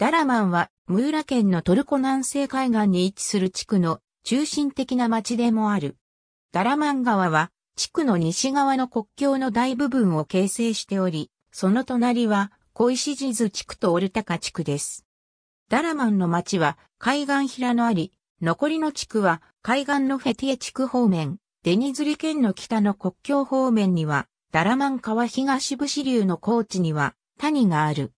ダラマンは、ムーラ県のトルコ南西海岸に位置する地区の中心的な町でもある。ダラマン川は、地区の西側の国境の大部分を形成しており、その隣は、小石地図地区とオルタカ地区です。ダラマンの町は、海岸平野あり、残りの地区は、海岸のフェティエ地区方面、デニズリ県の北の国境方面には、ダラマン川東武支流の高地には、谷がある。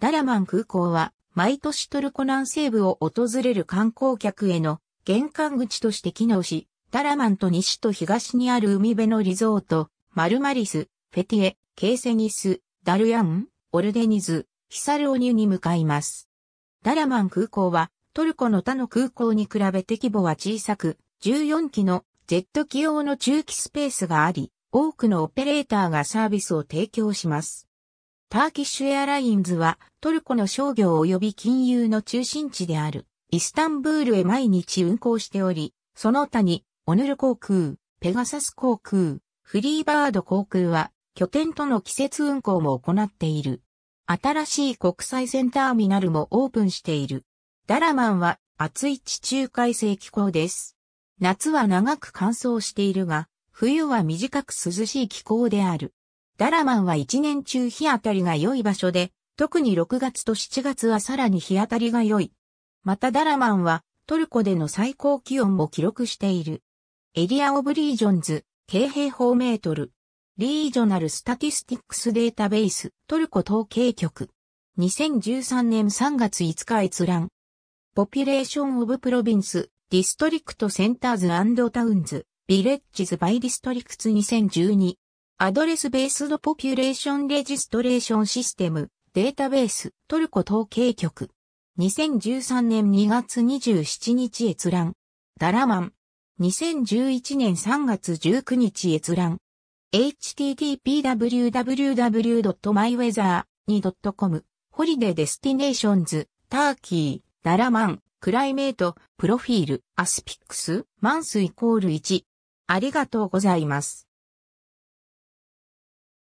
ダラマン空港は毎年トルコ南西部を訪れる観光客への玄関口として機能し、ダラマンと西と東にある海辺のリゾート、マルマリス、フェティエ、ケーセニス、ダルヤン、オルデニズ、ヒサルオニュに向かいます。ダラマン空港はトルコの他の空港に比べて規模は小さく、14機のジェット機用の中期スペースがあり、多くのオペレーターがサービスを提供します。ターキッシュエアラインズはトルコの商業及び金融の中心地であるイスタンブールへ毎日運行しており、その他にオヌル航空、ペガサス航空、フリーバード航空は拠点との季節運行も行っている。新しい国際線ターミナルもオープンしている。ダラマンは暑い地中海性気候です。夏は長く乾燥しているが、冬は短く涼しい気候である。ダラマンは一年中日当たりが良い場所で、特に6月と7月はさらに日当たりが良い。またダラマンはトルコでの最高気温も記録している。エリアオブリージョンズ、軽平方メートル。リージョナルスタティスティックスデータベース、トルコ統計局。2013年3月5日閲覧。ポピュレーションオブプロビンス、ディストリクトセンターズタウンズ、ビレッジズバイディストリクツ2012。アドレスベースドポピュレーションレジストレーションシステム、データベース、トルコ統計局。2013年2月27日閲覧。ダラマン。2011年3月19日閲覧。http://www.myweather2.com ホリデーデスティネーションズ、ターキー、ダラマン、クライメート、プロフィール、アスピックス、マンスイコール1。ありがとうございます。